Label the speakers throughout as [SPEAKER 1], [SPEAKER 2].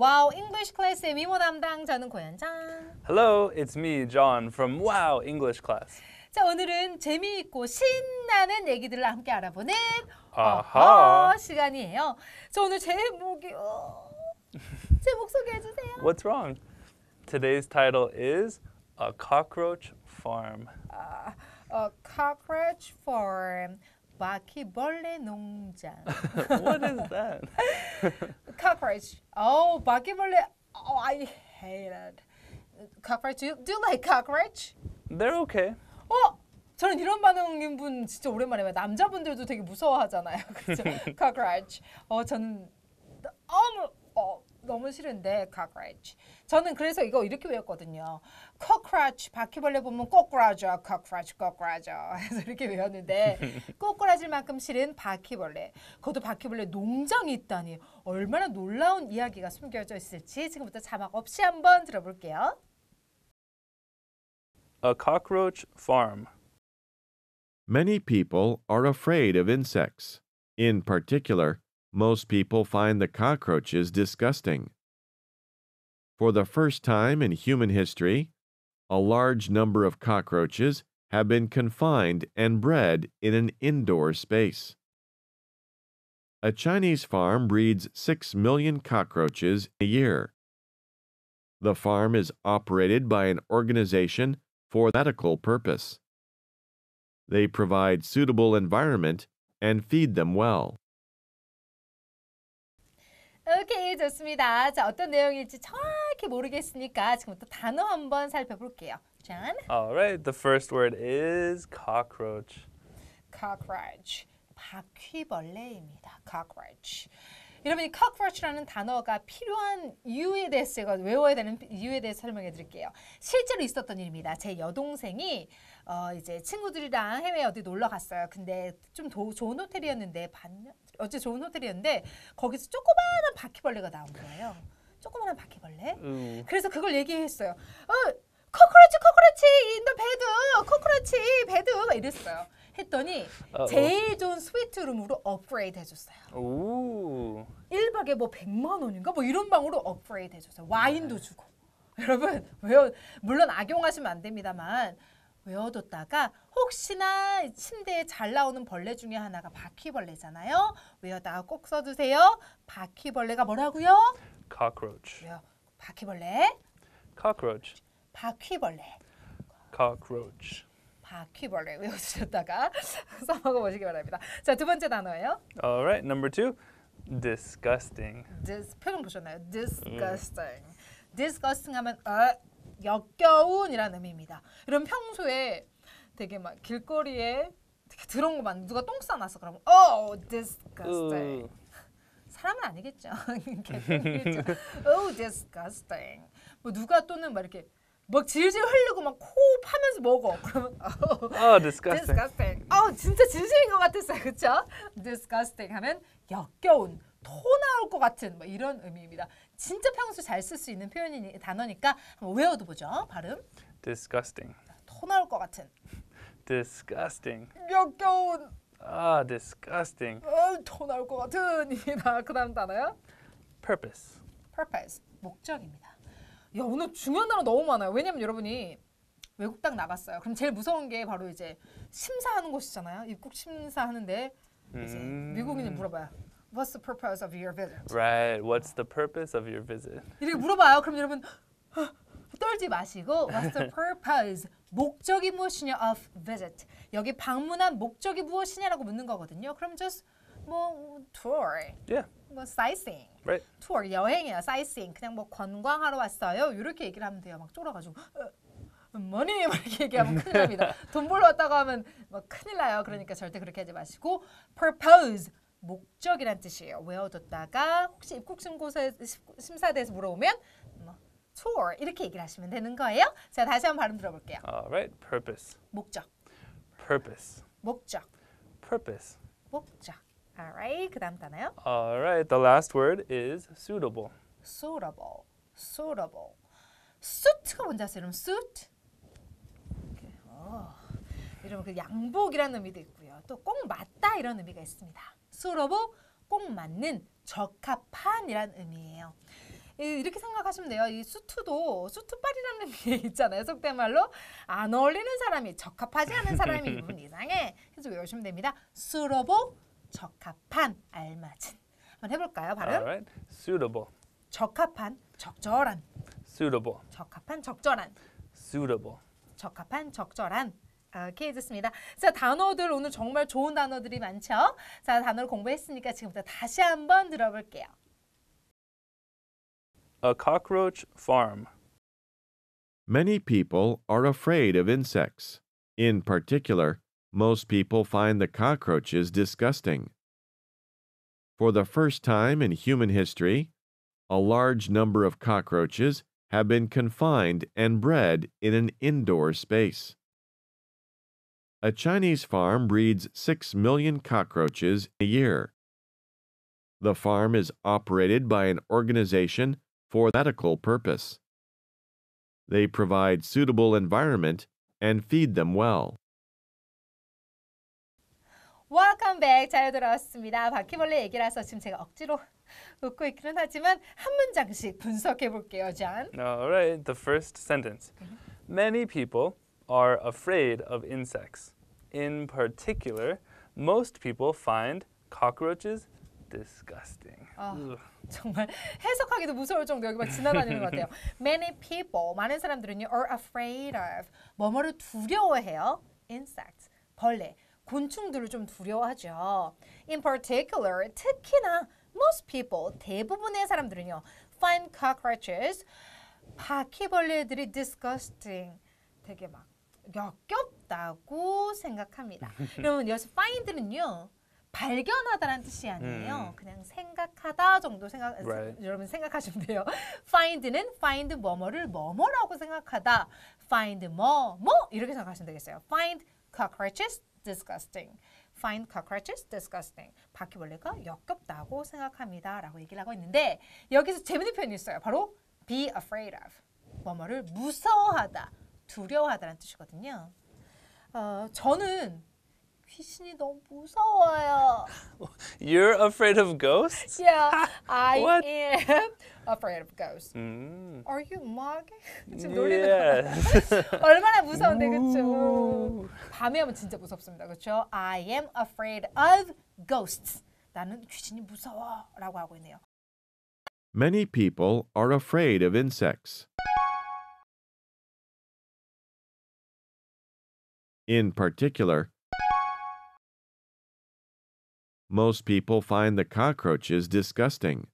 [SPEAKER 1] 와우 잉글리시 클래스의 미모 담당 저는 고현정.
[SPEAKER 2] Hello, it's me, John from Wow English Class.
[SPEAKER 1] 자, 오늘은 재미있고 신나는 얘기들을 함께 알아보는
[SPEAKER 2] 아하
[SPEAKER 1] 시간이에요. 저 오늘 제목이 어... 제목 소개해 주세요. What's
[SPEAKER 2] wrong? Today's title is A Cockroach Farm. 아,
[SPEAKER 1] A Cockroach Farm. 바퀴벌레 농장. What is that? cockroach. Oh, 바퀴벌레. Oh, I hate it. Cockroach. Do you, do you like cockroach?
[SPEAKER 2] They're okay.
[SPEAKER 1] 어? 저는 이런 반응인 분 진짜 오랜만에 봐요. 남자분들도 되게 무서워하잖아요. 그렇죠? cockroach. 어, 저는 너무 어, 너무 싫은데 cockroach. 저는 그래서 이거 이렇게 외웠거든요. cockroach 바퀴벌레 보면 꼬꾸라져, cockroach, 꼬꾸라져. 그래서 이렇게 외웠는데 꼬꾸라질만큼 싫은 바퀴벌레. 그것도 바퀴벌레 농장이 있다니 얼마나 놀라운 이야기가 숨겨져 있을지 지금부터 자막 없이 한번 들어볼게요.
[SPEAKER 2] A cockroach farm.
[SPEAKER 3] Many people are afraid of insects. In particular, Most people find the cockroaches disgusting. For the first time in human history, a large number of cockroaches have been confined and bred in an indoor space. A Chinese farm breeds 6 million cockroaches a year. The farm is operated by an organization for medical purpose. They provide suitable environment and feed them well.
[SPEAKER 1] 오케이 좋습니다. 자 어떤 내용일지 정확히 모르겠으니까 지금부터 단어 한번 살펴볼게요. j
[SPEAKER 2] Alright, the first word is cockroach.
[SPEAKER 1] Cockroach. 바퀴벌레입니다. Cockroach. 여러분이 cockroach라는 단어가 필요한 이유에 대해서 제가 외워야 되는 이유에 대해서 설명해 드릴게요. 실제로 있었던 일입니다. 제 여동생이 어 이제 친구들이랑 해외 어디 놀러 갔어요. 근데 좀 도, 좋은 호텔이었는데 반년 어째 좋은 호텔이었는데 거기서 조그마한 바퀴벌레가 나온 거예요. 조그마한 바퀴벌레. 음. 그래서 그걸 얘기했어요. 어, 코크로치 코크로치 인더 베드 코크로치 베드 막 이랬어요. 했더니 어, 어, 제일 좋은 스위트룸으로 업그레이드 해줬어요.
[SPEAKER 2] 오.
[SPEAKER 1] 1박에 뭐 100만 원인가 뭐 이런 방으로 업그레이드 해줬어요. 와인도 네. 주고. 여러분 왜요? 물론 악용하시면 안 됩니다만 외워뒀다가 혹시나 침대에 잘 나오는 벌레 중에 하나가 바퀴벌레잖아요. 외워다가 꼭 써주세요. 바퀴벌레가 뭐라고요?
[SPEAKER 2] Cockroach.
[SPEAKER 1] 왜요? 바퀴벌레.
[SPEAKER 2] Cockroach.
[SPEAKER 1] 바퀴벌레.
[SPEAKER 2] Cockroach.
[SPEAKER 1] 바퀴벌레 외워주셨다가 써먹어 보시기 바랍니다. 자, 두 번째 단어예요.
[SPEAKER 2] Alright, number two. Disgusting.
[SPEAKER 1] Dis, 표현 보셨나요? 음. Disgusting. Disgusting 하면 어, 역겨운이라는 의미입니다. 이런 평소에 되게 막 길거리에 되게 더러운 거 많, 누가 똥 싸놨어 그러면 oh disgusting. 어. 사람은 아니겠죠. 개똥이죠 oh disgusting. 뭐 누가 또는 막 이렇게 막 질질 흘리고 막 코 파면서 먹어. 그러면
[SPEAKER 2] oh, oh disgusting.
[SPEAKER 1] disgusting. 어 진짜 진심인 것 같았어요, 그렇죠? disgusting 하면 역겨운, 토 나올 것 같은 뭐 이런 의미입니다. 진짜 평소 잘 쓸 수 있는 표현이 단어니까 한번 외워도 보죠. 발음.
[SPEAKER 2] disgusting.
[SPEAKER 1] 토 나올 것 같은.
[SPEAKER 2] disgusting.
[SPEAKER 1] 역겨운.
[SPEAKER 2] 아, disgusting.
[SPEAKER 1] 어, 토 나올 것 같은. 그 다음 단어요? purpose. purpose. 목적입니다. 야, 오늘 중요한 단어 너무 많아요. 왜냐면 여러분이 외국 딱 나갔어요. 그럼 제일 무서운 게 바로 이제 심사하는 곳이잖아요. 입국 심사하는데
[SPEAKER 2] 이제 음... 미국인이
[SPEAKER 1] 물어봐요. What's the purpose of your visit?
[SPEAKER 2] Right. What's the purpose of your visit?
[SPEAKER 1] 이렇게 물어봐요. 그럼 여러분 떨지 마시고 What's the purpose? 목적이 무엇이냐 of visit. 여기 방문한 목적이 무엇이냐라고 묻는 거거든요. 그럼 just 뭐 tour. Yeah. 뭐 sightseeing. Right. tour 여행이야. sightseeing. 그냥 뭐 관광하러 왔어요. 이렇게 얘기를 하면 돼요. 막 쫄아 가지고 머니 이렇게 얘기하면 큰일 납니다. 돈 벌러 왔다고 하면 막 큰일 나요. 그러니까 절대 그렇게 하지 마시고 purpose 목적이란 뜻이에요. 외워뒀다가 혹시 입국심고사 심사대에서 물어보면 for 뭐, 이렇게 얘기를 하시면 되는 거예요. 자 다시 한 번 발음 들어볼게요.
[SPEAKER 2] Alright, purpose. 목적. Purpose. 목적. Purpose.
[SPEAKER 1] 목적. Alright, 그 다음 단어요.
[SPEAKER 2] Alright, the last word is suitable.
[SPEAKER 1] Suitable. Suitable. suit가 뭔지 아세요? 여러분, suit. 어. 이러면 그 양복이라는 의미도 있고요. 또 꼭 맞다 이런 의미가 있습니다. 수로보 꼭 맞는 적합한이란 의미예요. 이렇게 생각하시면 돼요. 이 수트도 수트빨이라는 게 있잖아요. 속대말로 안 어울리는 사람이 적합하지 않은 사람이 이분 이상해. 해서 외우시면 됩니다. 수로보 적합한 알맞은. 한번 해볼까요? 발음. Alright. Suitable. 적합한 적절한. Suitable. 적합한 적절한.
[SPEAKER 2] Suitable.
[SPEAKER 1] 적합한 적절한. 오케이 좋습니다. 자 단어들 오늘 정말 좋은 단어들이 많죠. 자 단어를 공부했으니까 지금부터 다시 한번 들어볼게요.
[SPEAKER 2] A cockroach farm.
[SPEAKER 3] Many people are afraid of insects. In particular, most people find the cockroaches disgusting. For the first time in human history, a large number of cockroaches have been confined and bred in an indoor space. A Chinese farm breeds 6 million cockroaches a year. The farm is operated by an organization for medical purpose. They provide suitable environment and feed them well.
[SPEAKER 1] Welcome back. 잘 들었습니다. 바퀴벌레 얘기라서 지금 제가 억지로 웃고 있기는 하지만 한 문장씩 분석해 볼게요, 잔.
[SPEAKER 2] All right. The first sentence. Many people are afraid of insects. In particular, most people find cockroaches disgusting. 아,
[SPEAKER 1] 정말 해석하기도 무서울 정도 여기 막 지나다니는 것 같아요. Many people, 많은 사람들은요, are afraid of 뭐뭐를 두려워해요. Insects, 벌레, 곤충들을 좀 두려워하죠. In particular, 특히나 most people, 대부분의 사람들은요, find cockroaches, 바퀴벌레들이 disgusting, 되게 막 역겹다고 생각합니다. 음. 여러분 여기서 find는요. 발견하다라는 뜻이 아니에요. 음. 그냥 생각하다 정도 생각 right. 여러분 생각하시면 돼요. find는 find 뭐뭐를 뭐뭐라고 생각하다. find 뭐뭐 뭐 이렇게 생각하시면 되겠어요. find cockroaches disgusting. find cockroaches disgusting. 바퀴벌레가 역겹다고 생각합니다라고 얘기를 하고 있는데 여기서 재밌는 표현이 있어요. 바로 be afraid of. 뭐뭐를 무서워하다. 두려워하다는 뜻이거든요. 어, 저는 귀신이 너무 무서워요.
[SPEAKER 2] You're afraid of ghosts?
[SPEAKER 1] Yeah, I What? am afraid of ghosts. 음. Are you mug? 지금 놀리는 Yes. 얼마나 무서운데 그렇죠. 밤에 하면 진짜 무섭습니다. 그렇죠. I am afraid of ghosts. 나는 귀신이 무서워라고 하고 있네요.
[SPEAKER 3] Many people are afraid of insects.
[SPEAKER 4] In particular, most people find the cockroaches disgusting.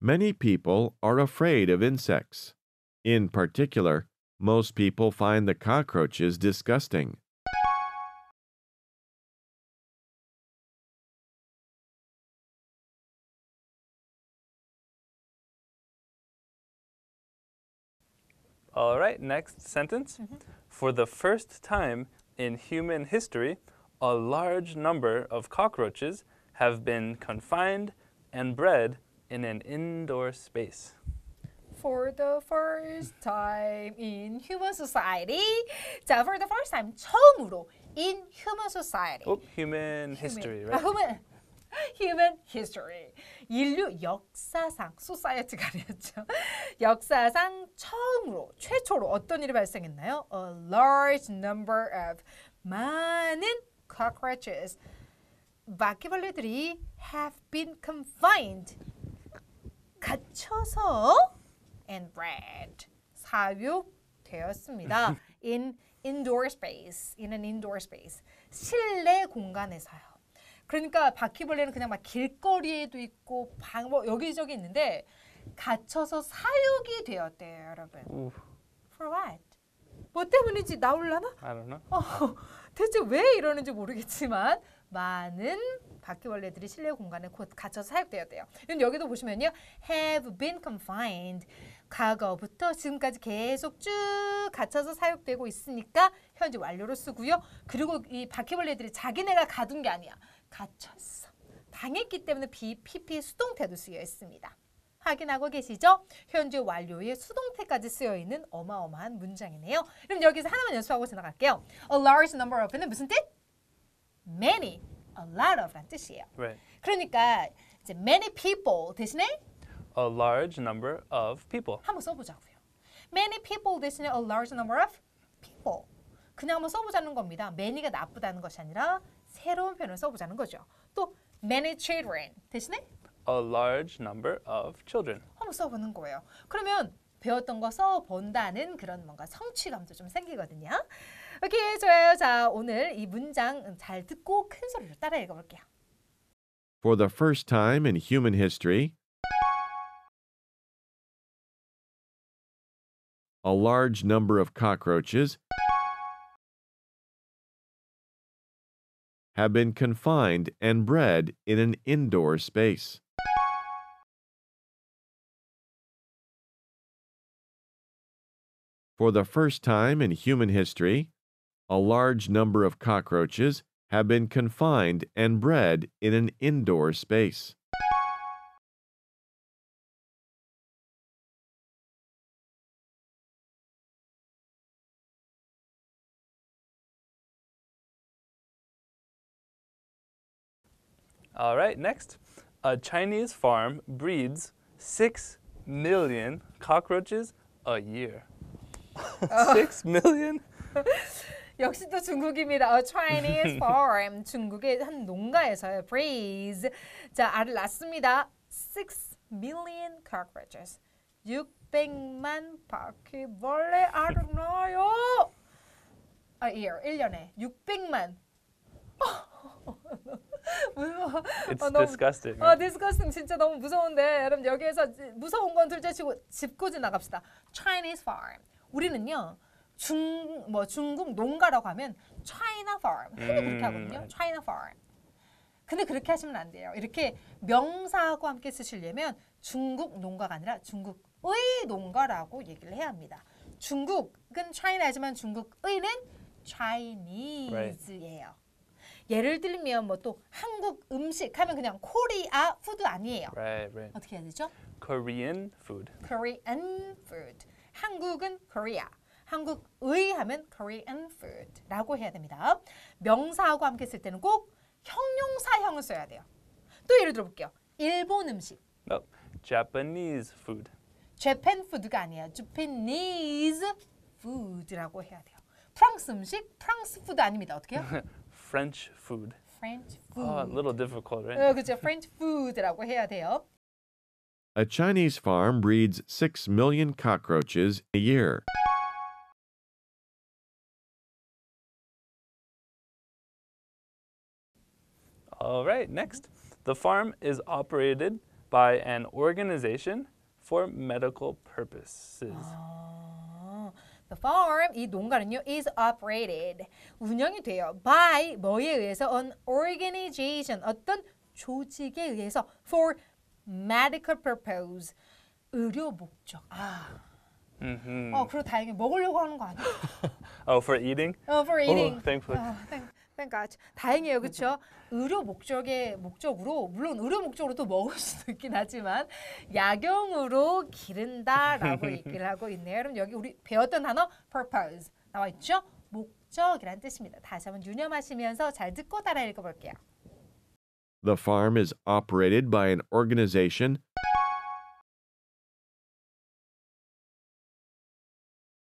[SPEAKER 4] Many people are
[SPEAKER 3] afraid of insects. In particular, most people find the cockroaches disgusting.
[SPEAKER 4] All right, next sentence. Mm -hmm. For the
[SPEAKER 2] first time in human history, a large number of cockroaches have been confined and bred in an indoor space.
[SPEAKER 1] For the first time in human society. 자, for the first time 처음으로 in human society.
[SPEAKER 2] Oh, human, human. history, right? Uh,
[SPEAKER 1] human. human history. 인류 역사상, society가 아니었죠. 역사상 처음으로, 최초로 어떤 일이 발생했나요? A large number of, 많은 cockroaches. 바퀴벌레들이 have been confined. 갇혀서 and bred. 사육되었습니다. in indoor space, in an indoor space. 실내 공간에서요. 그러니까 바퀴벌레는 그냥 막 길거리에도 있고 방뭐 여기저기 있는데 갇혀서 사육이 되었대요, 여러분. 오. For what? 뭐 때문인지 나올라나? I don't know. 어, 대체 왜 이러는지 모르겠지만 많은 바퀴벌레들이 실내 공간에 곧 갇혀서 사육되었대요. 그럼 여기도 보시면요. have been confined. 과거부터 지금까지 계속 쭉 갇혀서 사육되고 있으니까 현재 완료로 쓰고요. 그리고 이 바퀴벌레들이 자기네가 가둔 게 아니야. 갇혔어. 당했기 때문에 BPP 수동태도 쓰여 있습니다. 확인하고 계시죠? 현재 완료의 수동태까지 쓰여 있는 어마어마한 문장이네요. 그럼 여기서 하나만 연습하고 지나갈게요. A large number of는 무슨 뜻? Many, a lot of란 뜻이에요. Right. 그러니까 이제 many people 대신에 a
[SPEAKER 2] large number of people
[SPEAKER 1] 한번 써보자고요. Many people 대신에 a large number of people 그냥 한번 써보자는 겁니다. many가 나쁘다는 것이 아니라 새로운 표현을 써보자는 거죠. 또 many children 대신에
[SPEAKER 2] a large number of children
[SPEAKER 1] 한번 써보는 거예요. 그러면 배웠던 거 써본다는 그런 뭔가 성취감도 좀 생기거든요. 오케이, 좋아요. 자, 오늘 이 문장 잘 듣고 큰 소리로 따라 읽어볼게요.
[SPEAKER 3] For the first time in human history, a large number of cockroaches
[SPEAKER 4] have been confined and bred in an indoor space.
[SPEAKER 3] For the first time in human history, a large number of cockroaches have been confined and bred in an indoor space.
[SPEAKER 4] All right, next. A Chinese farm breeds 6 million
[SPEAKER 2] cockroaches a year. 6 million?
[SPEAKER 1] 역시 또 중국입니다. A Chinese farm, 중국의 한 농가에서요. Breeds. 자, 알을 낳습니다. 6 million cockroaches. 600만 바퀴벌레 알을 낳아요. A year, 1년에 600만. 무서워. 어, It's 아, 너무, disgusting. 아, disgusting 진짜 너무 무서운데 여러분 여기에서 무서운 건 둘째치고 짚고 지나갑시다. Chinese farm. 우리는요. 중, 뭐 중국 농가라고 하면 China farm. 흔히 그렇게 음. 하거든요. China farm. 근데 그렇게 하시면 안 돼요. 이렇게 명사하고 함께 쓰시려면 중국 농가가 아니라 중국의 농가라고 얘기를 해야 합니다. 중국은 China지만 중국의는 Chinese예요. Right. 예를 들면 뭐 또 한국 음식 하면 그냥 코리아 푸드 아니에요. Right, right. 어떻게 해야 되죠?
[SPEAKER 2] Korean food.
[SPEAKER 1] Korean food. 한국은 Korea. 한국의 하면 Korean food라고 해야 됩니다. 명사하고 함께 쓸 때는 꼭 형용사형을 써야 돼요. 또 예를 들어볼게요. 일본 음식.
[SPEAKER 2] No, Japanese food.
[SPEAKER 1] Japan food가 아니야. Japanese food라고 해야 돼요. 프랑스 음식, 프랑스 푸드 아닙니다. 어떻게 해요?
[SPEAKER 2] French food.
[SPEAKER 1] French food. Oh, a little
[SPEAKER 2] difficult,
[SPEAKER 4] right?
[SPEAKER 1] 어, oh, 그죠. French food라고 해야 돼요.
[SPEAKER 3] A Chinese farm breeds 6 million cockroaches a year.
[SPEAKER 4] All right,
[SPEAKER 2] next. The farm is operated by an organization for medical purposes. Oh.
[SPEAKER 1] The farm, 이 농가는요, is operated, 운영이 돼요. by, 뭐에 의해서? an organization, 어떤 조직에 의해서 for medical purpose, 의료 목적. 아.
[SPEAKER 2] 어,
[SPEAKER 1] 그리고 다행히 먹으려고 하는 거 아니야?
[SPEAKER 2] oh, for eating?
[SPEAKER 1] Oh, for eating. Oh, thankfully. 아, thank 그러니까 다행이에요, 음, 그쵸 음, 음. 의료 목적의 목적으로 물론 의료 목적으로도 먹을 수도 있긴 하지만 약용으로 기른다라고 얘기를 하고 있네요. 여러분 여기 우리 배웠던 단어 purpose 나와 있죠? 목적이란 뜻입니다. 다시 한번 유념하시면서 잘 듣고 따라 읽어볼게요.
[SPEAKER 3] The farm is operated by an organization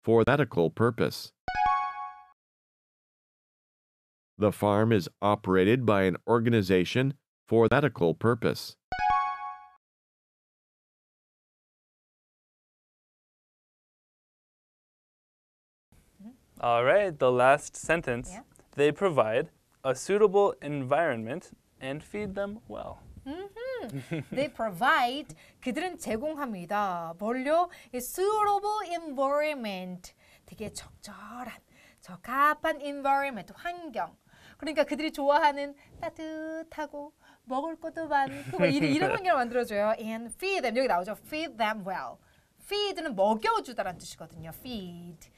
[SPEAKER 4] for medical purpose. The farm is operated by an organization for medical purpose. All right, the
[SPEAKER 2] last sentence. Yeah. They provide a suitable environment and feed them
[SPEAKER 1] well. Mm-hmm. they provide 그들은 제공합니다. 뭘요? A suitable environment. 되게 적절한 적합한 environment 환경 그러니까 그들이 좋아하는 따뜻하고 먹을 것도 많고 이런 이런 환경을 만들어줘요. And feed them 여기 나오죠. Feed them well. Feed는 먹여주다라는 뜻이거든요. Feed.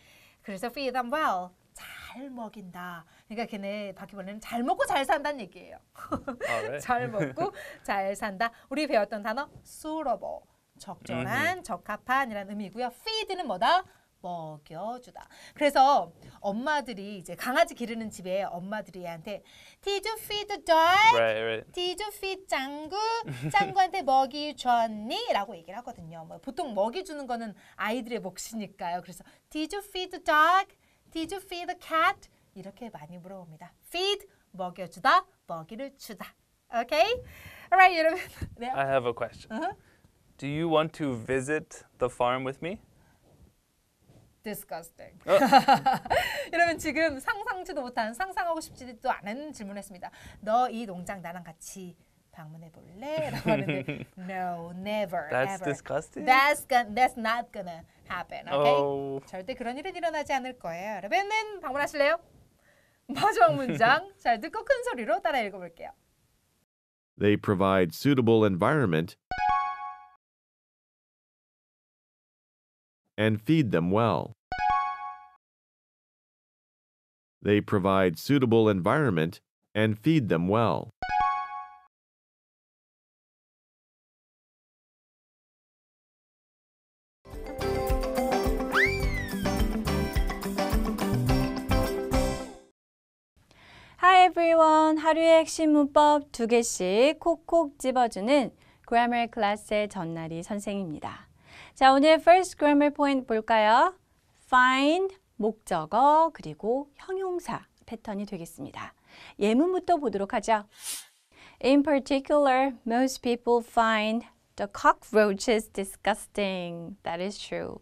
[SPEAKER 1] 그래서 feed them well. 잘 먹인다. 그러니까 걔네 바퀴벌레는 잘 먹고 잘 산다는 얘기예요. 아, 잘 먹고 잘 산다. 우리 배웠던 단어 suitable. 적절한, 음. 적합한이라는 의미고요. feed는 뭐다? 먹여주다. 그래서 엄마들이 이제 강아지 기르는 집에 엄마들이 얘한테 Did you feed the dog? Right, right. Did you feed 짱구? 짱구한테 먹이 줬니? 라고 얘기를 하거든요. 뭐 보통 먹이 주는 거는 아이들의 몫이니까요. 그래서 Did you feed the dog? Did you feed the cat? 이렇게 많이 물어봅니다. Feed, 먹여주다, 먹이를 주다. Okay? Alright, 여러분.
[SPEAKER 2] I have a question. Uh -huh. Do you want to visit the farm with me?
[SPEAKER 1] disgusting. 여러분 지금 상상치도 못한 상상하고 싶지도 않은 질문을 했습니다. 너 이 농장 나랑 같이 방문해 볼래? 라고 하는데 no, never, that's ever. disgusting. That's gonna, that's not gonna happen. Okay? Oh. 절대 그런 일은 일어나지 않을 거예요. 여러분은 방문하실래요? 마지막 문장 잘 듣고 큰 소리로 따라 읽어볼게요.
[SPEAKER 3] They provide suitable environment and feed them well. They provide suitable environment and feed them well.
[SPEAKER 5] Hi everyone! 하루의 핵심 문법 두 개씩 콕콕 집어주는 Grammar Class의 전나리 선생입니다. 자, 오늘 first grammar point 볼까요? find, 목적어, 그리고 형용사 패턴이 되겠습니다. 예문부터 보도록 하죠. In particular, most people find The cockroach is disgusting. That is true.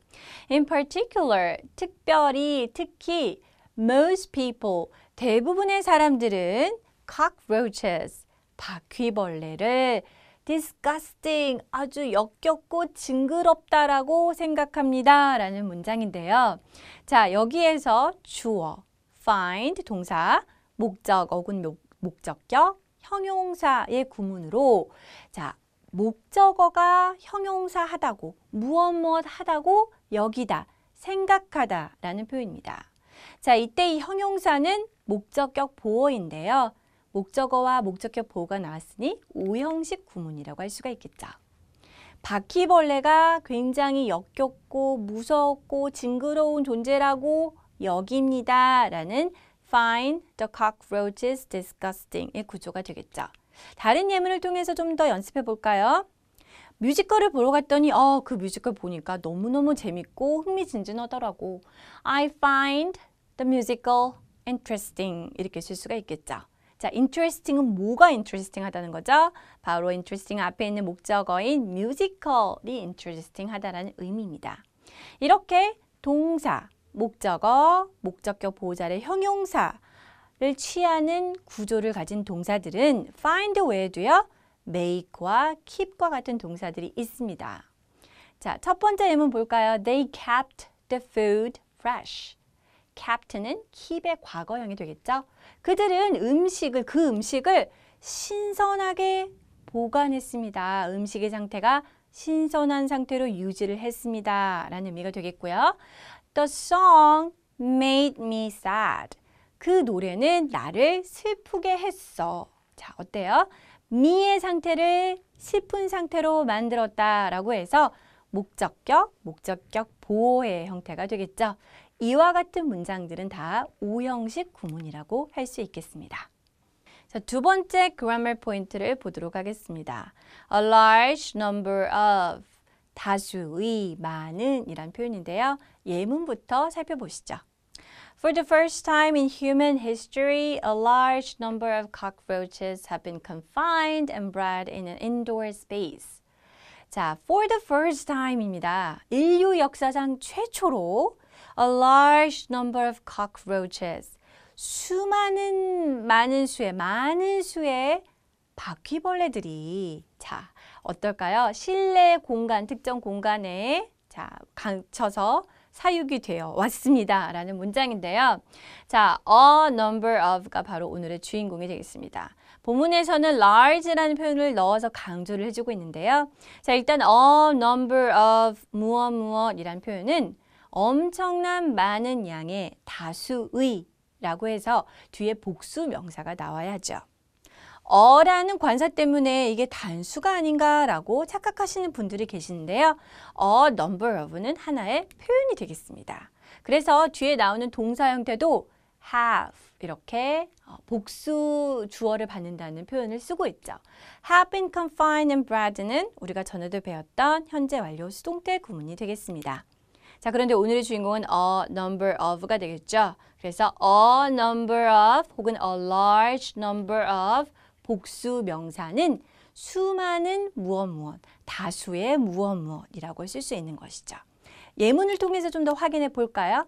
[SPEAKER 5] In particular, 특별히, 특히 most people, 대부분의 사람들은 cockroaches, 바퀴벌레를 disgusting, 아주 역겹고 징그럽다라고 생각합니다. 라는 문장인데요. 자, 여기에서 주어, find, 동사, 목적, 어군 목적격, 형용사의 구문으로 자, 목적어가 형용사하다고, 무엇 무엇 하다고, 여기다, 생각하다 라는 표현입니다. 자, 이때 이 형용사는 목적격 보어인데요. 목적어와 목적격 보호가 나왔으니 5형식 구문이라고 할 수가 있겠죠. 바퀴벌레가 굉장히 역겹고 무섭고 징그러운 존재라고 여깁니다. 라는 find the cockroaches disgusting의 구조가 되겠죠. 다른 예문을 통해서 좀 더 연습해 볼까요? 뮤지컬을 보러 갔더니 어, 그 뮤지컬 보니까 너무너무 재밌고 흥미진진하더라고. I find the musical interesting 이렇게 쓸 수가 있겠죠. 자, interesting은 뭐가 interesting하다는 거죠? 바로 interesting 앞에 있는 목적어인 musical이 interesting하다라는 의미입니다. 이렇게 동사, 목적어, 목적격 보호자를 형용사를 취하는 구조를 가진 동사들은 find 외에도요, make와 keep과 같은 동사들이 있습니다. 자, 첫 번째 예문 볼까요? They kept the food fresh. captain은 keep의 과거형이 되겠죠. 그들은 음식을 그 음식을 신선하게 보관했습니다. 음식의 상태가 신선한 상태로 유지를 했습니다. 라는 의미가 되겠고요. The song made me sad. 그 노래는 나를 슬프게 했어. 자, 어때요? me의 상태를 슬픈 상태로 만들었다라고 해서 목적격, 목적격 보호의 형태가 되겠죠. 이와 같은 문장들은 다 오형식 구문이라고 할 수 있겠습니다. 자, 두 번째 grammar 포인트를 보도록 하겠습니다. A large number of 다수의 많은 이란 표현인데요. 예문부터 살펴보시죠. For the first time in human history, a large number of cockroaches have been confined and bred in an indoor space. 자, for the first time입니다. 인류 역사상 최초로 a large number of cockroaches. 수많은 많은 수의 많은 수의 바퀴벌레들이 자 어떨까요? 실내 공간 특정 공간에 자 강쳐서 사육이 되어 왔습니다. 라는 문장인데요. 자, a number of가 바로 오늘의 주인공이 되겠습니다. 본문에서는 large라는 표현을 넣어서 강조를 해주고 있는데요. 자, 일단 a number of 무엇 무엇이란 표현은 엄청난 많은 양의 다수의 라고 해서 뒤에 복수 명사가 나와야죠. 어라는 관사 때문에 이게 단수가 아닌가라고 착각하시는 분들이 계시데요어 number of는 하나의 표현이 되겠습니다. 그래서 뒤에 나오는 동사 형태도 have 이렇게 어, 복수 주어를 받는다는 표현을 쓰고 있죠. have been confined a n bred는 우리가 전에도 배웠던 현재 완료 수동태 구문이 되겠습니다. 자, 그런데 오늘의 주인공은 a number of가 되겠죠. 그래서 a number of 혹은 a large number of 복수 명사는 수많은 무엇 무엇, 다수의 무엇 무엇이라고 쓸 수 있는 것이죠. 예문을 통해서 좀 더 확인해 볼까요?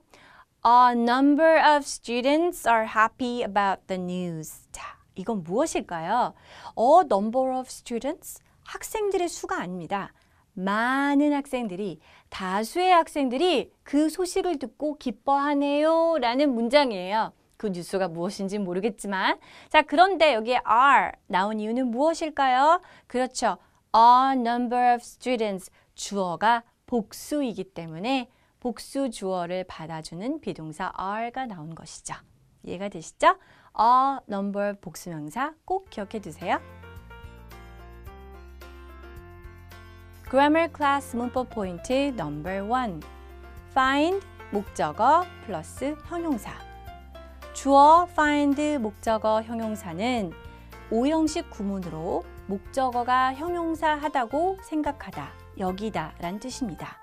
[SPEAKER 5] A number of students are happy about the news. 자, 이건 무엇일까요? A number of students? 학생들의 수가 아닙니다. 많은 학생들이 다수의 학생들이 그 소식을 듣고 기뻐하네요 라는 문장이에요. 그 뉴스가 무엇인지 모르겠지만 자 그런데 여기에 are 나온 이유는 무엇일까요? 그렇죠. a number of students 주어가 복수이기 때문에 복수 주어를 받아주는 비동사 are가 나온 것이죠. 이해가 되시죠? a number 복수명사 꼭 기억해 두세요. Grammar Class 문법 포인트 넘버 원. Find 목적어 플러스 형용사 주어 find 목적어 형용사는 오형식 구문으로 목적어가 형용사하다고 생각하다, 여기다 라는 뜻입니다.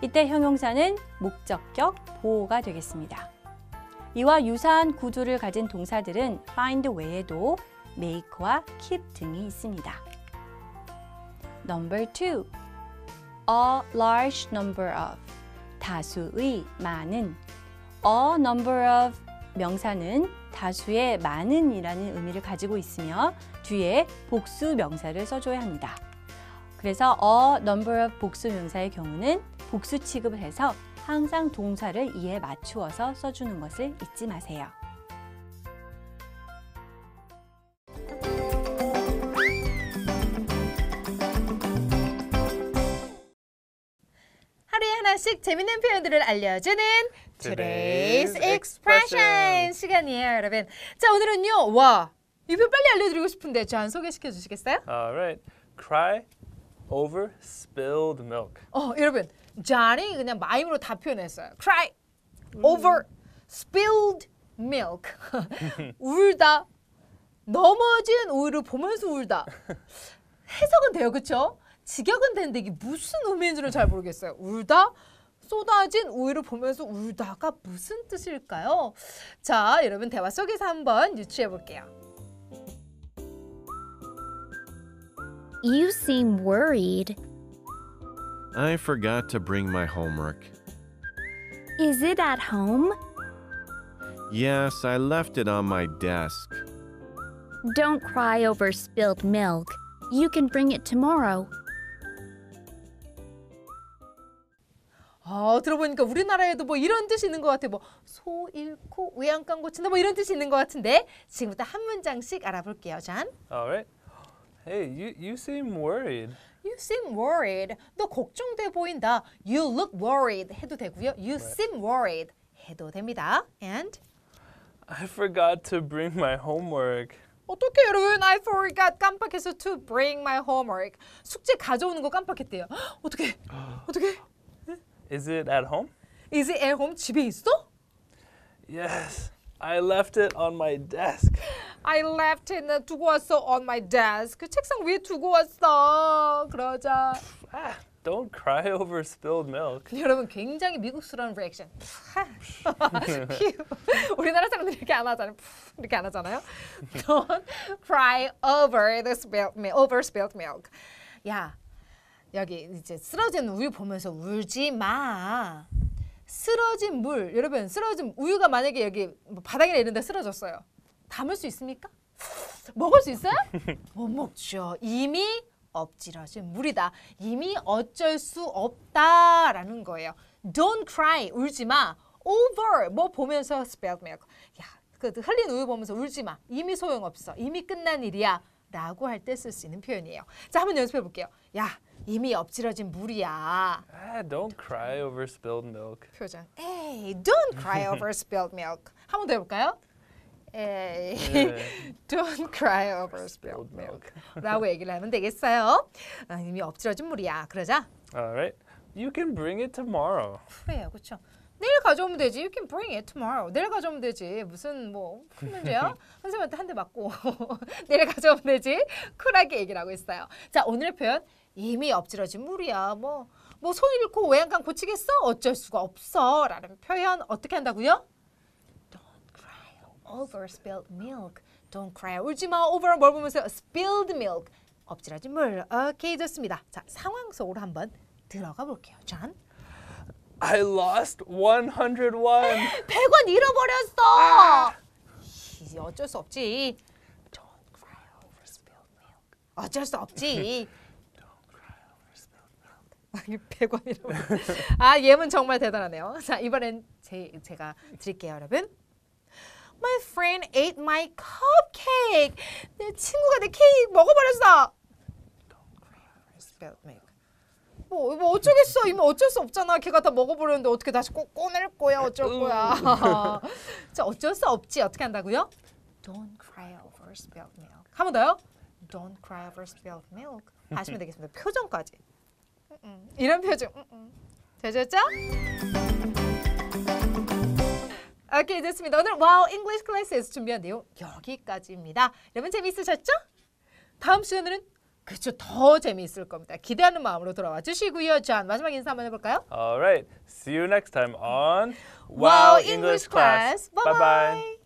[SPEAKER 5] 이때 형용사는 목적격 보호가 되겠습니다. 이와 유사한 구조를 가진 동사들은 find 외에도 make와 keep 등이 있습니다. Number two, a large number of 다수의 많은 a number of 명사는 다수의 많은 이라는 의미를 가지고 있으며 뒤에 복수 명사를 써줘야 합니다. 그래서 a number of 복수 명사의 경우는 복수 취급을 해서 항상 동사를 이에 맞추어서 써주는 것을 잊지 마세요.
[SPEAKER 1] 하나씩 재밌는 표현들을 알려주는 Today's Expression 시간이에요, 여러분. 자, 오늘은요. 와, 이 표현 빨리 알려드리고 싶은데 저안 소개시켜 주시겠어요?
[SPEAKER 2] Alright, cry over spilled milk.
[SPEAKER 1] 어, 여러분. 자리 그냥 마임으로 다 표현했어요. Cry 음. over spilled milk. 울다. 넘어진 우유를 보면서 울다. 해석은 돼요, 그렇죠? 직역은 되는데 이게 무슨 의미인 지를 잘 모르겠어요. 울다? 쏟아진 우유를 보면서 울다가 무슨 뜻일까요? 자, 여러분 대화 속에서 한번 유추해 볼게요. You seem worried.
[SPEAKER 3] I forgot to bring my homework.
[SPEAKER 5] Is it at home?
[SPEAKER 3] Yes, I left it on my desk.
[SPEAKER 5] Don't cry over spilled milk. You can bring it tomorrow.
[SPEAKER 1] 아, 들어보니까 우리나라에도 뭐 이런 뜻이 있는 것 같아. 뭐소 잃고 외양간 고친다 뭐 이런 뜻이 있는 것 같은데 지금부터 한 문장씩 알아볼게요, 잔.
[SPEAKER 2] Alright. Hey, you
[SPEAKER 1] you seem worried. You seem worried. 너 걱정돼 보인다. You look worried 해도 되고요. You right. seem worried 해도 됩니다. And I
[SPEAKER 2] forgot to bring my homework.
[SPEAKER 1] 어떻게 여러분 I forgot 깜빡해서 to bring my homework 숙제 가져오는 거 깜빡했대요. 어떻게
[SPEAKER 2] 어떻게 Is it at home?
[SPEAKER 1] Is it at home? 집에 있어?
[SPEAKER 2] Yes. I left it on my desk.
[SPEAKER 1] I left it 나 두고 왔어 on my desk. 책상 위에 두고 왔어. 그러자. Ah,
[SPEAKER 2] don't cry over spilled milk.
[SPEAKER 1] 여러분 굉장히 미국스러운 리액션. 우리나라 사람들이 이렇게 안 하잖아요. 이렇게 안 하잖아요. Don't cry over the spilled milk. Over spilled milk. 야, 여기 이제 쓰러진 우유 보면서 울지 마. 쓰러진 물, 여러분 쓰러진 우유가 만약에 여기 뭐 바닥이나 이런 데 쓰러졌어요. 담을 수 있습니까? 먹을 수 있어요? 못 먹죠. 이미 엎질러진 물이다. 이미 어쩔 수 없다라는 거예요. Don't cry, 울지 마. Over, 뭐 보면서 spilled milk. 야, 그 흘린 우유 보면서 울지 마. 이미 소용없어. 이미 끝난 일이야. 라고 할 때 쓸 수 있는 표현이에요. 자, 한번 연습해 볼게요. 야, 이미 엎질러진 물이야.
[SPEAKER 2] Ah, don't cry over spilled milk.
[SPEAKER 1] 표정. 에이, don't cry over spilled milk. 한번 더 해볼까요? 에이, don't cry over spilled milk. 라고 얘기를 하면 되겠어요. 아, 이미 엎질러진 물이야. 그러자.
[SPEAKER 2] Alright, you can bring it tomorrow.
[SPEAKER 1] 그래요, 그렇죠. 내일 가져오면 되지. You can bring it tomorrow. 내일 가져오면 되지. 무슨 뭐 문제야? 선생님한테 한 대 맞고 내일 가져오면 되지. 쿨하게 얘기를 하고 있어요. 자 오늘의 표현 이미 엎질러진 물이야. 뭐 뭐 손 잃고 외양간 고치겠어? 어쩔 수가 없어. 라는 표현 어떻게 한다고요? Don't cry over spilled milk. Don't cry. 울지 마. over 뭘 보면서 spilled milk. 엎질러진 물. 오케이 좋습니다. 자 상황 속으로 한번 들어가 볼게요. 존.
[SPEAKER 2] I lost 101. 100원
[SPEAKER 1] 잃어버렸어. 아! 어쩔 수 없지. 어쩔 수 없지. 1 0 0원 잃어버렸어. 아, 예문 정말 대단하네요. 자, 이번엔 제, 제가 드릴게요, 여러분. My friend ate my cupcake. 내 친구가 내 케이크 먹어버렸어. Don't cry over spilled milk. 뭐, 뭐 어쩌겠어 이모 어쩔 수 없잖아 걔가 다 먹어버렸는데 어떻게 다시 꼭 꺼낼 거야 어쩔 음. 거야 자 어쩔 수 없지 어떻게 한다고요? Don't cry over spilled milk 한번 더요 Don't cry over spilled milk 하시면 되겠습니다 표정까지 음, 음. 이런 표정 되셨죠? 오케이 됐습니다. 오늘 와우 잉글리시 클래스에서 준비한 내용 여기까지입니다. 여러분 재미으셨죠 다음 시간에는 그렇죠. 더 재미있을 겁니다. 기대하는 마음으로 돌아와 주시고요. 자, 마지막 인사 한번 해볼까요?
[SPEAKER 2] Alright. See you next time on Wow English Class. Bye bye. bye, -bye.